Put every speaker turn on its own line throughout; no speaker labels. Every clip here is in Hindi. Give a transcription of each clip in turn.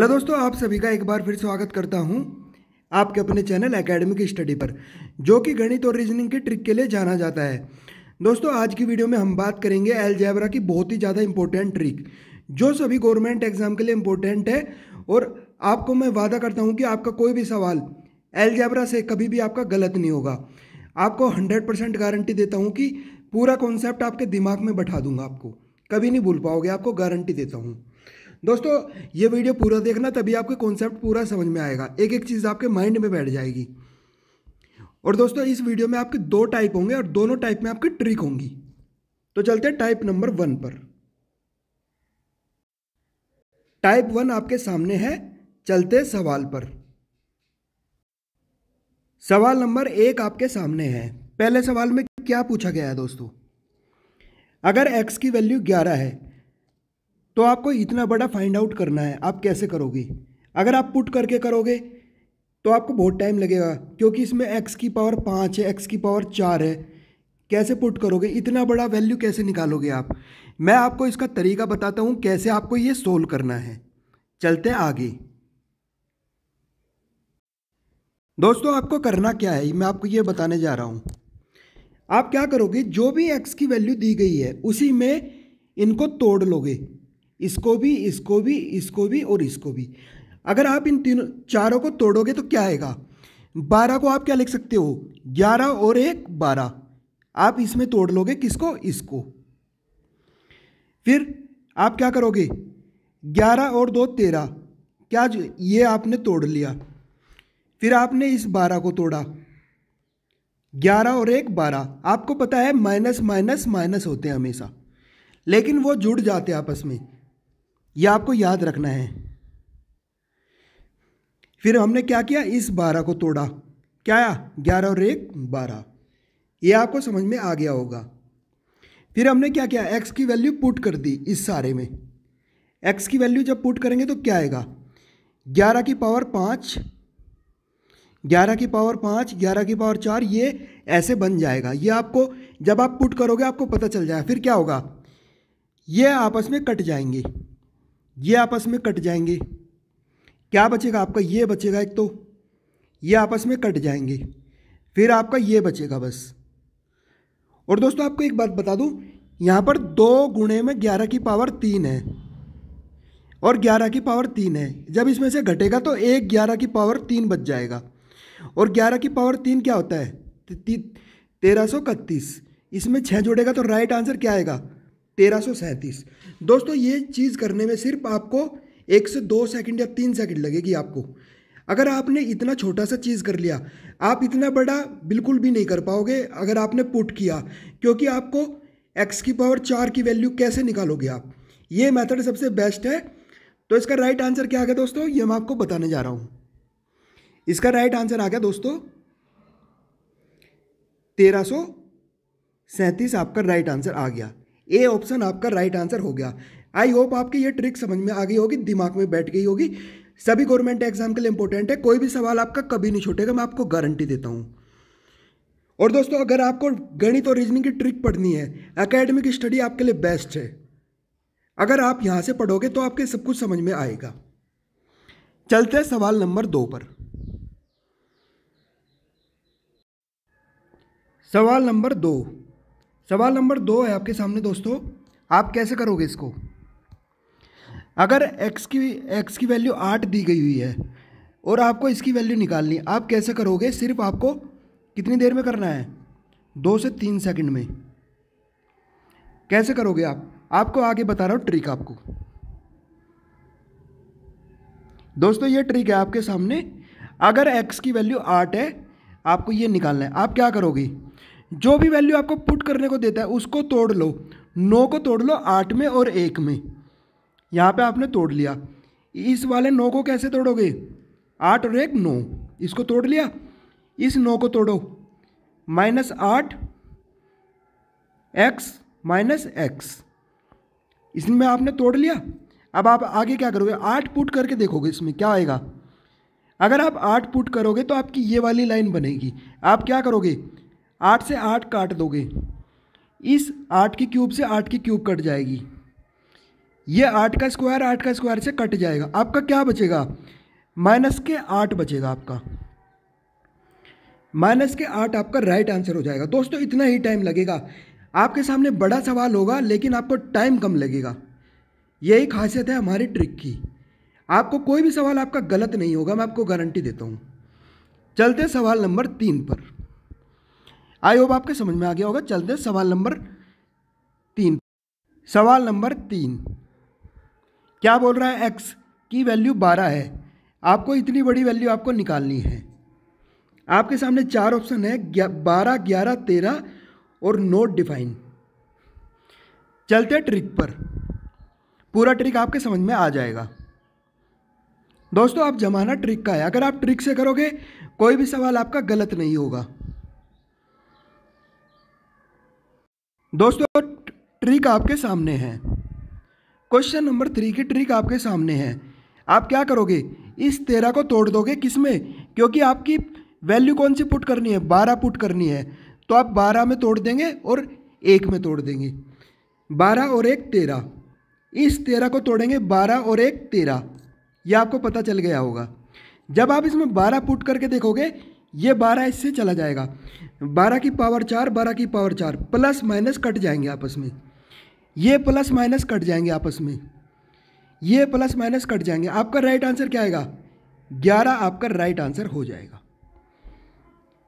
हेलो दोस्तों आप सभी का एक बार फिर स्वागत करता हूं आपके अपने चैनल एकेडमिक स्टडी पर जो कि गणित और रीजनिंग के ट्रिक के लिए जाना जाता है दोस्तों आज की वीडियो में हम बात करेंगे एलजेब्रा की बहुत ही ज़्यादा इंपॉर्टेंट ट्रिक जो सभी गवर्नमेंट एग्जाम के लिए इम्पोर्टेंट है और आपको मैं वादा करता हूँ कि आपका कोई भी सवाल एलजेब्रा से कभी भी आपका गलत नहीं होगा आपको हंड्रेड गारंटी देता हूँ कि पूरा कॉन्सेप्ट आपके दिमाग में बैठा दूंगा आपको कभी नहीं भूल पाओगे आपको गारंटी देता हूँ दोस्तों ये वीडियो पूरा देखना तभी आपके कॉन्सेप्ट पूरा समझ में आएगा एक एक चीज़ आपके माइंड में बैठ जाएगी और दोस्तों इस वीडियो में आपके दो टाइप होंगे और दोनों टाइप में आपकी ट्रिक होंगी तो चलते हैं टाइप नंबर वन पर टाइप वन आपके सामने है चलते सवाल पर सवाल नंबर एक आपके सामने है पहले सवाल में क्या पूछा गया है दोस्तों अगर x की वैल्यू 11 है तो आपको इतना बड़ा फाइंड आउट करना है आप कैसे करोगे अगर आप पुट करके करोगे तो आपको बहुत टाइम लगेगा क्योंकि इसमें एक्स की पावर पाँच है एक्स की पावर चार है कैसे पुट करोगे इतना बड़ा वैल्यू कैसे निकालोगे आप मैं आपको इसका तरीका बताता हूँ कैसे आपको ये सोल्व करना है चलते आगे दोस्तों आपको करना क्या है मैं आपको ये बताने जा रहा हूँ आप क्या करोगे जो भी एक्स की वैल्यू दी गई है उसी में इनको तोड़ लोगे इसको भी इसको भी इसको भी और इसको भी अगर आप इन तीनों चारों को तोड़ोगे तो क्या आएगा बारह को आप क्या लिख सकते हो ग्यारह और एक बारह आप इसमें तोड़ लोगे किसको इसको फिर आप क्या करोगे ग्यारह और दो तेरह क्या ये आपने तोड़ लिया फिर आपने इस बारह को तोड़ा ग्यारह और एक बारह आपको पता है माइनस माइनस माइनस होते हैं हमेशा लेकिन वो जुड़ जाते आपस में यह आपको याद रखना है फिर हमने क्या किया इस बारह को तोड़ा क्या आया ग्यारह और एक बारह ये आपको समझ में आ गया होगा फिर हमने क्या किया एक्स की वैल्यू पुट कर दी इस सारे में एक्स की वैल्यू जब पुट करेंगे तो क्या आएगा ग्यारह की पावर पाँच ग्यारह की पावर पाँच ग्यारह की पावर चार ये ऐसे बन जाएगा ये आपको जब आप पुट करोगे आपको पता चल जाएगा फिर क्या होगा ये आपस में कट जाएंगे ये आपस में कट जाएंगे क्या बचेगा आपका ये बचेगा एक तो ये आपस में कट जाएंगे फिर आपका ये बचेगा बस और दोस्तों आपको एक बात बता दूं यहाँ पर दो गुणे में ग्यारह की पावर तीन है और ग्यारह की पावर तीन है जब इसमें से घटेगा तो एक ग्यारह की पावर तीन बच जाएगा और ग्यारह की पावर तीन क्या होता है तेरह सौ इकतीस इसमें छः जोड़ेगा तो राइट आंसर क्या आएगा तेरह दोस्तों ये चीज़ करने में सिर्फ आपको एक से दो सेकंड या तीन सेकंड लगेगी आपको अगर आपने इतना छोटा सा चीज़ कर लिया आप इतना बड़ा बिल्कुल भी नहीं कर पाओगे अगर आपने पुट किया क्योंकि आपको एक्स की पावर चार की वैल्यू कैसे निकालोगे आप ये मेथड सबसे बेस्ट है तो इसका राइट आंसर क्या आ गया दोस्तों ये मैं आपको बताने जा रहा हूँ इसका राइट आंसर आ गया दोस्तों तेरह सौ सैंतीस आपका राइट आंसर आ गया ए ऑप्शन आपका राइट आंसर हो गया आई होप आपकी ये ट्रिक समझ में आ गई होगी दिमाग में बैठ गई होगी सभी गवर्नमेंट एग्जाम के लिए इंपॉर्टेंट है कोई भी सवाल आपका कभी नहीं छूटेगा मैं आपको गारंटी देता हूँ और दोस्तों अगर आपको गणित और रीजनिंग की ट्रिक पढ़नी है अकेडमिक स्टडी आपके लिए बेस्ट है अगर आप यहाँ से पढ़ोगे तो आपके सब कुछ समझ में आएगा चलते हैं सवाल नंबर दो पर सवाल नंबर दो सवाल नंबर दो है आपके सामने दोस्तों आप कैसे करोगे इसको अगर एक्स की एक्स की वैल्यू आठ दी गई हुई है और आपको इसकी वैल्यू निकालनी आप कैसे करोगे सिर्फ आपको कितनी देर में करना है दो से तीन सेकंड में कैसे करोगे आप आपको आगे बता रहा हूँ ट्रिक आपको दोस्तों ये ट्रिक है आपके सामने अगर एक्स की वैल्यू आठ है आपको ये निकालना है आप क्या करोगे जो भी वैल्यू आपको पुट करने को देता है उसको तोड़ लो नौ को तोड़ लो आठ में और एक में यहाँ पे आपने तोड़ लिया इस वाले नौ को कैसे तोड़ोगे आठ और एक नौ इसको तोड़ लिया इस नौ को तोड़ो माइनस आठ एक्स माइनस एक्स इसमें आपने तोड़ लिया अब आप आगे क्या करोगे आठ पुट करके देखोगे इसमें क्या आएगा अगर आप आठ पुट करोगे तो आपकी ये वाली लाइन बनेगी आप क्या करोगे आठ से आठ काट दोगे इस आठ की क्यूब से आठ की क्यूब कट जाएगी ये आठ का स्क्वायर आठ का स्क्वायर से कट जाएगा आपका क्या बचेगा माइनस के आठ बचेगा आपका माइनस के आठ आपका राइट आंसर हो जाएगा दोस्तों इतना ही टाइम लगेगा आपके सामने बड़ा सवाल होगा लेकिन आपको टाइम कम लगेगा यही खासियत है हमारी ट्रिक की आपको कोई भी सवाल आपका गलत नहीं होगा मैं आपको गारंटी देता हूँ चलते सवाल नंबर तीन पर आई होप आपके समझ में आ गया होगा चलते हैं सवाल नंबर तीन सवाल नंबर तीन क्या बोल रहा है एक्स की वैल्यू बारह है आपको इतनी बड़ी वैल्यू आपको निकालनी है आपके सामने चार ऑप्शन है बारह ग्यारह तेरह और नोट डिफाइन चलते हैं ट्रिक पर पूरा ट्रिक आपके समझ में आ जाएगा दोस्तों आप जमाना ट्रिक का है अगर आप ट्रिक से करोगे कोई भी सवाल आपका गलत नहीं होगा दोस्तों ट्रिक आपके सामने है क्वेश्चन नंबर थ्री की ट्रिक आपके सामने है आप क्या करोगे इस तेरह को तोड़ दोगे किस में क्योंकि आपकी वैल्यू कौन सी पुट करनी है बारह पुट करनी है तो आप बारह में तोड़ देंगे और एक में तोड़ देंगे बारह और एक तेरह इस तेरह को तोड़ेंगे बारह और एक तेरह यह आपको पता चल गया होगा जब आप इसमें बारह पुट करके देखोगे ये बारह इससे चला जाएगा बारह की पावर चार बारह की पावर चार प्लस माइनस कट जाएंगे आपस में ये प्लस माइनस कट जाएंगे आपस में ये प्लस माइनस कट जाएंगे आपका राइट आंसर क्या आएगा ग्यारह आपका राइट आंसर हो जाएगा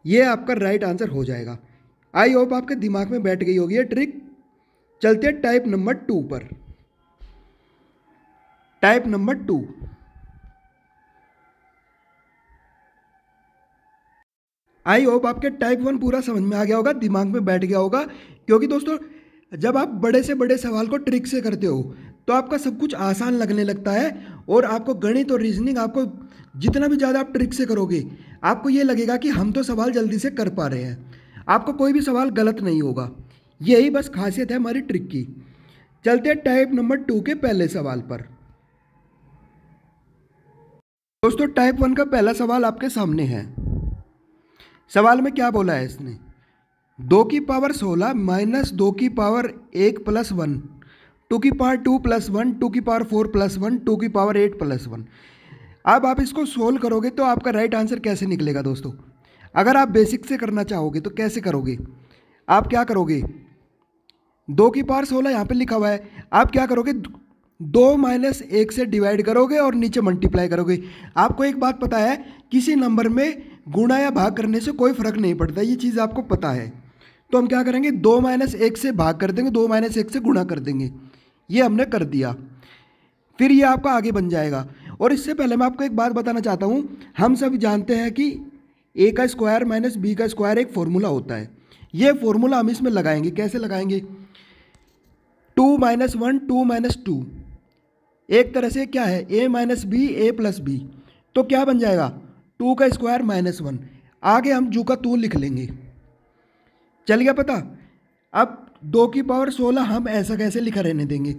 ये आपका राइट आंसर हो जाएगा आई होप आपके दिमाग में बैठ गई होगी ये ट्रिक चलते टाइप नंबर टू पर type number two I hope आपके टाइप वन पूरा समझ में आ गया होगा दिमाग में बैठ गया होगा क्योंकि दोस्तों जब आप बड़े से बड़े सवाल को ट्रिक से करते हो तो आपका सब कुछ आसान लगने लगता है और आपको गणित और रीजनिंग आपको जितना भी ज़्यादा आप ट्रिक से करोगे आपको ये लगेगा कि हम तो सवाल जल्दी से कर पा रहे हैं आपको कोई भी सवाल गलत नहीं होगा यही बस खासियत है हमारी ट्रिक की चलते हैं टाइप नंबर टू के पहले सवाल पर दोस्तों टाइप वन का पहला सवाल आपके सामने है सवाल में क्या बोला है इसने दो की पावर सोलह माइनस दो की पावर एक प्लस वन टू की power two plus one two की power four plus one two की पावर एट प्लस वन अब आप इसको सोल्व करोगे तो आपका राइट आंसर कैसे निकलेगा दोस्तों अगर आप बेसिक से करना चाहोगे तो कैसे करोगे आप क्या करोगे दो की पावर सोलह यहाँ पे लिखा हुआ है आप क्या करोगे दो माइनस एक से डिवाइड करोगे और नीचे मल्टीप्लाई करोगे आपको एक बात पता है किसी नंबर में गुणा या भाग करने से कोई फर्क नहीं पड़ता ये चीज़ आपको पता है तो हम क्या करेंगे दो माइनस एक से भाग कर देंगे दो माइनस एक से गुणा कर देंगे ये हमने कर दिया फिर ये आपका आगे बन जाएगा और इससे पहले मैं आपको एक बात बताना चाहता हूँ हम सब जानते हैं कि ए का स्क्वायर माइनस बी का स्क्वायर एक फॉर्मूला होता है ये फॉर्मूला हम इसमें लगाएंगे कैसे लगाएंगे two minus one two minus two एक तरह से क्या है A minus B A plus B तो क्या बन जाएगा टू का स्क्वायर माइनस वन आगे हम जू का तू लिख लेंगे चल गया पता अब दो की पावर सोलह हम ऐसा कैसे लिखा रहने देंगे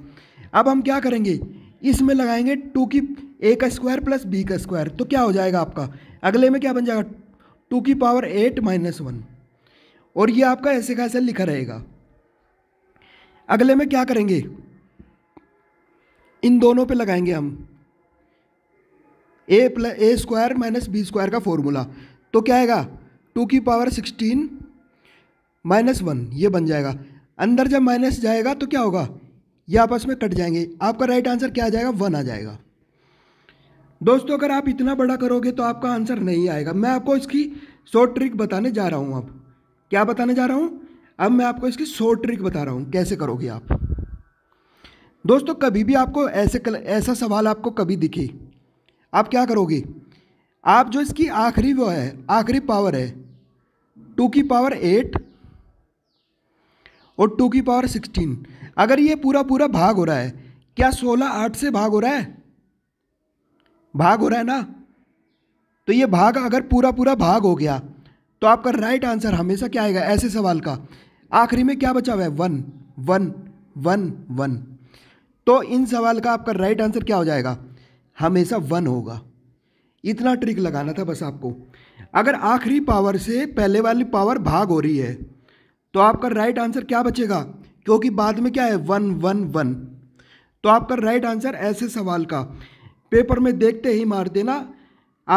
अब हम क्या करेंगे इसमें लगाएंगे टू की ए का स्क्वायर प्लस बी का स्क्वायर तो क्या हो जाएगा आपका अगले में क्या बन जाएगा टू की पावर एट माइनस वन और ये आपका ऐसे कैसे लिखा रहेगा अगले में क्या करेंगे इन दोनों पे लगाएंगे हम A plus A square minus B square का फॉर्मूला तो क्या आएगा टू की पावर सिक्सटीन माइनस वन ये बन जाएगा अंदर जब माइनस जाएगा तो क्या होगा ये आपस में कट जाएंगे आपका राइट आंसर क्या आ जाएगा वन आ जाएगा दोस्तों अगर आप इतना बड़ा करोगे तो आपका आंसर नहीं आएगा मैं आपको इसकी शॉर्ट ट्रिक बताने जा रहा हूँ अब क्या बताने जा रहा हूँ अब मैं आपको इसकी शॉर्ट ट्रिक बता रहा हूँ कैसे करोगे आप दोस्तों कभी भी आपको ऐसे ऐसा सवाल आपको कभी दिखे आप क्या करोगे आप जो इसकी आखिरी वो है आखिरी पावर है टू की पावर एट और टू की पावर सिक्सटीन अगर ये पूरा पूरा भाग हो रहा है क्या सोलह आठ से भाग हो रहा है भाग हो रहा है ना तो ये भाग अगर पूरा पूरा भाग हो गया तो आपका राइट आंसर हमेशा क्या आएगा ऐसे सवाल का आखिरी में क्या बचा हुआ है वन वन वन वन तो इन सवाल का आपका राइट आंसर क्या हो जाएगा हमेशा वन होगा इतना ट्रिक लगाना था बस आपको अगर आखिरी पावर से पहले वाली पावर भाग हो रही है तो आपका राइट आंसर क्या बचेगा क्योंकि बाद में क्या है वन वन वन तो आपका राइट आंसर ऐसे सवाल का पेपर में देखते ही मार देना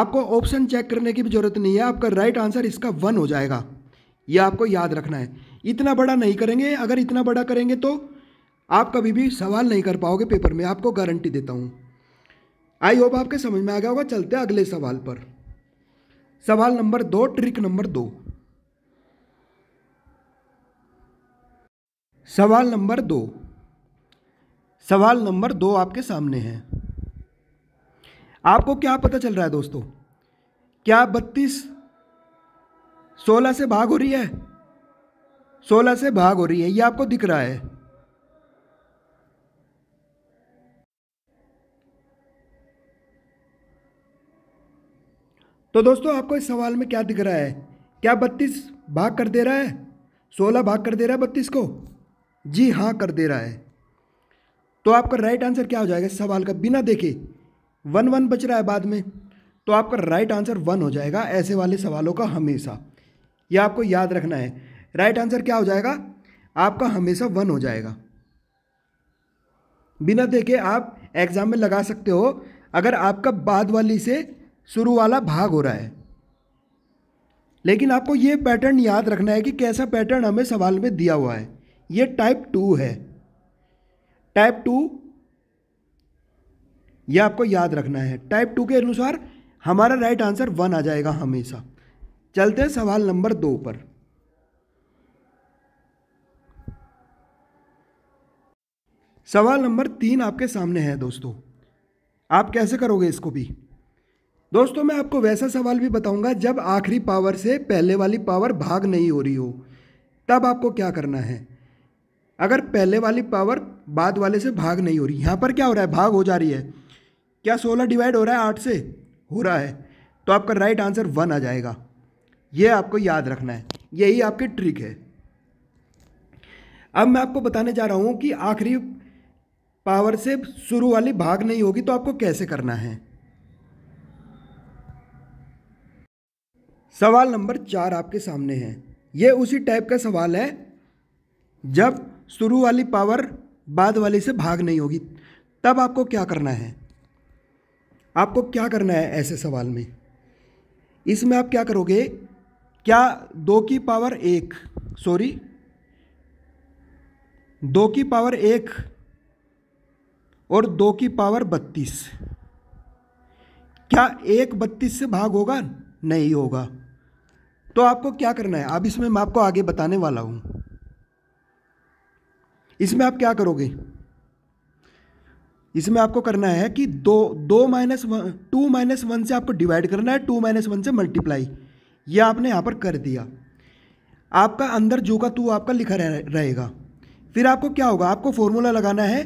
आपको ऑप्शन चेक करने की भी ज़रूरत नहीं है आपका राइट आंसर इसका वन हो जाएगा यह आपको याद रखना है इतना बड़ा नहीं करेंगे अगर इतना बड़ा करेंगे तो आप कभी भी सवाल नहीं कर पाओगे पेपर में आपको गारंटी देता हूँ आई होप आपके समझ में आ गया होगा चलते हैं अगले सवाल पर सवाल नंबर दो ट्रिक नंबर दो सवाल नंबर दो सवाल नंबर दो आपके सामने है आपको क्या पता चल रहा है दोस्तों क्या बत्तीस सोलह से भाग हो रही है सोलह से भाग हो रही है ये आपको दिख रहा है तो दोस्तों आपको इस सवाल में क्या दिख रहा है क्या बत्तीस भाग कर दे रहा है सोलह भाग कर दे रहा है बत्तीस को जी हाँ कर दे रहा है तो आपका राइट आंसर क्या हो जाएगा इस सवाल का बिना देखे वन वन बच रहा है बाद में तो आपका राइट आंसर वन हो जाएगा ऐसे वाले सवालों का हमेशा यह आपको याद रखना है राइट आंसर क्या हो जाएगा आपका हमेशा वन हो जाएगा बिना देखे आप एग्ज़ाम में लगा सकते हो अगर आपका बाद वाली से शुरू वाला भाग हो रहा है लेकिन आपको ये पैटर्न याद रखना है कि कैसा पैटर्न हमें सवाल में दिया हुआ है ये टाइप टू है टाइप टू ये आपको याद रखना है टाइप टू के अनुसार हमारा राइट आंसर वन आ जाएगा हमेशा चलते हैं सवाल नंबर दो पर सवाल नंबर तीन आपके सामने है दोस्तों आप कैसे करोगे इसको भी दोस्तों मैं आपको वैसा सवाल भी बताऊंगा जब आखिरी पावर से पहले वाली पावर भाग नहीं हो रही हो तब आपको क्या करना है अगर पहले वाली पावर बाद वाले से भाग नहीं हो रही यहाँ पर क्या हो रहा है भाग हो जा रही है क्या सोलह डिवाइड हो रहा है आठ से हो रहा है तो आपका राइट आंसर वन आ जाएगा ये आपको याद रखना है यही आपकी ट्रिक है अब मैं आपको बताने जा रहा हूँ कि आखिरी पावर से शुरू वाली भाग नहीं होगी तो आपको कैसे करना है सवाल नंबर चार आपके सामने है ये उसी टाइप का सवाल है जब शुरू वाली पावर बाद वाली से भाग नहीं होगी तब आपको क्या करना है आपको क्या करना है ऐसे सवाल में इसमें आप क्या करोगे क्या दो की पावर एक सॉरी दो की पावर एक और दो की पावर बत्तीस क्या एक बत्तीस से भाग होगा नहीं होगा तो आपको क्या करना है अब इसमें मैं आपको आगे बताने वाला हूं इसमें आप क्या करोगे इसमें आपको करना है कि दो दो minus one two minus one से आपको डिवाइड करना है टू माइनस वन से मल्टीप्लाई ये आपने यहाँ पर कर दिया आपका अंदर जो का तू आपका लिखा रह, रहेगा फिर आपको क्या होगा आपको फॉर्मूला लगाना है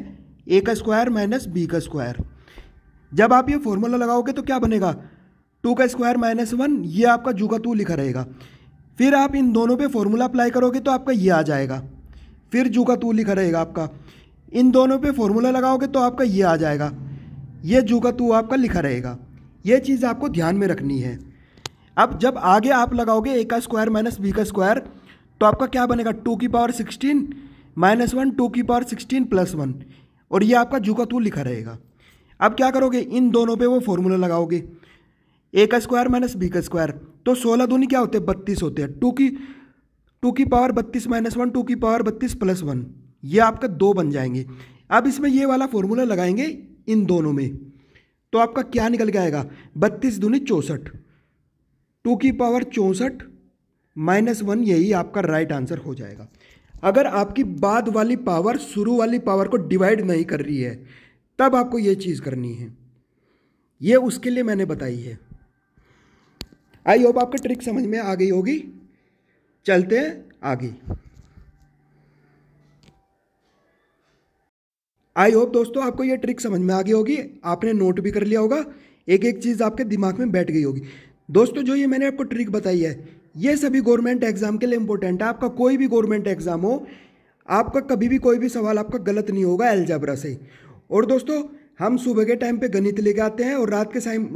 ए का स्क्वायर माइनस बी का स्क्वायर जब आप ये फॉर्मूला लगाओगे तो क्या बनेगा टू का स्क्वायर माइनस वन ये आपका जू का टू लिखा रहेगा फिर आप इन दोनों पे फॉर्मूला अप्लाई करोगे तो आपका ये आ जाएगा फिर जू का टू लिखा रहेगा आपका इन दोनों पे फॉर्मूला लगाओगे तो आपका ये आ जाएगा ये जू का टू आपका लिखा रहेगा ये चीज़ आपको ध्यान में रखनी है अब जब आगे आप लगाओगे ए का स्क्वायर माइनस बी का स्क्वायर तो आपका क्या बनेगा टू की power sixteen minus one two की पावर सिक्सटीन प्लस वन और ये आपका जू का टू लिखा रहेगा अब क्या करोगे इन दोनों पे वो फॉर्मूला लगाओगे ए का स्क्वायर माइनस बी का स्क्वायर तो सोलह दूनी क्या होते हैं बत्तीस होते हैं टू की टू की पावर बत्तीस माइनस वन टू की पावर बत्तीस प्लस वन ये आपका दो बन जाएंगे अब इसमें ये वाला फॉर्मूला लगाएंगे इन दोनों में तो आपका क्या निकल के आएगा बत्तीस दूनी चौंसठ टू की पावर चौंसठ माइनस वन यही आपका राइट आंसर हो जाएगा अगर आपकी बाद वाली पावर शुरू वाली पावर को डिवाइड नहीं कर रही है तब आपको ये चीज़ करनी है ये उसके लिए मैंने बताई है आई होप आपको ट्रिक समझ में आ गई होगी चलते हैं आगे आई होप दोस्तों आपको ये ट्रिक समझ में आ गई होगी आपने नोट भी कर लिया होगा एक एक चीज़ आपके दिमाग में बैठ गई होगी दोस्तों जो ये मैंने आपको ट्रिक बताई है ये सभी गवर्नमेंट एग्ज़ाम के लिए इंपॉर्टेंट है आपका कोई भी गवर्नमेंट एग्ज़ाम हो आपका कभी भी कोई भी सवाल आपका गलत नहीं होगा एल्जाब्रा से और दोस्तों हम सुबह के टाइम पे गणित लेके आते हैं और रात के टाइम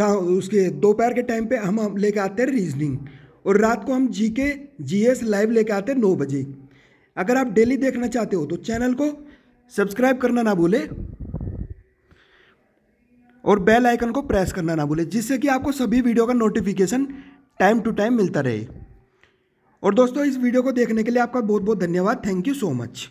उसके दोपहर के टाइम पे हम, ले लेके आते हैं रीजनिंग और रात को हम जी के जी एस लाइव लेके आते हैं नौ बजे अगर आप डेली देखना चाहते हो तो चैनल को सब्सक्राइब करना ना भूले और बेल आइकन को प्रेस करना ना भूले जिससे कि आपको सभी वीडियो का नोटिफिकेशन टाइम टू टाइम मिलता रहे और दोस्तों इस वीडियो को देखने के लिए आपका बहुत बहुत धन्यवाद थैंक यू सो मच